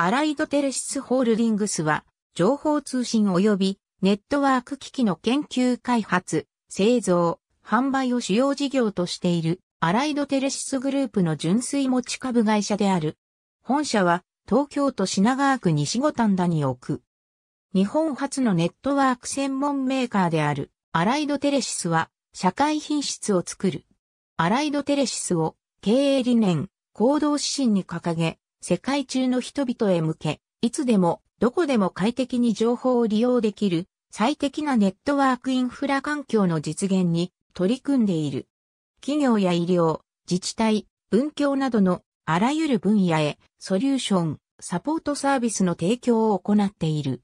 アライドテレシスホールディングスは、情報通信及びネットワーク機器の研究開発、製造、販売を主要事業としている、アライドテレシスグループの純粋持ち株会社である。本社は、東京都品川区西五反田に置く。日本初のネットワーク専門メーカーである、アライドテレシスは、社会品質を作る。アライドテレシスを、経営理念、行動指針に掲げ、世界中の人々へ向け、いつでも、どこでも快適に情報を利用できる、最適なネットワークインフラ環境の実現に取り組んでいる。企業や医療、自治体、文教などのあらゆる分野へソリューション、サポートサービスの提供を行っている。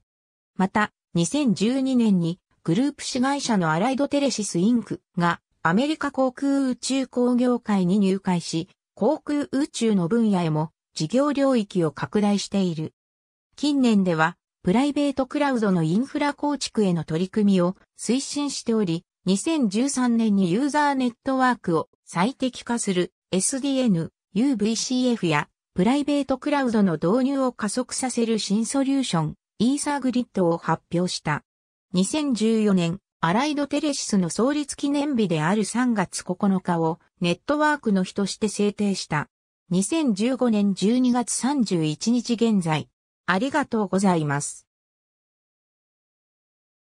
また、2012年にグループ子会社のアライドテレシスインクがアメリカ航空宇宙工業会に入会し、航空宇宙の分野へも事業領域を拡大している。近年では、プライベートクラウドのインフラ構築への取り組みを推進しており、2013年にユーザーネットワークを最適化する SDN、UVCF やプライベートクラウドの導入を加速させる新ソリューション、イーサーグリッドを発表した。2014年、アライドテレシスの創立記念日である3月9日をネットワークの日として制定した。2015年12月31日現在、ありがとうございます。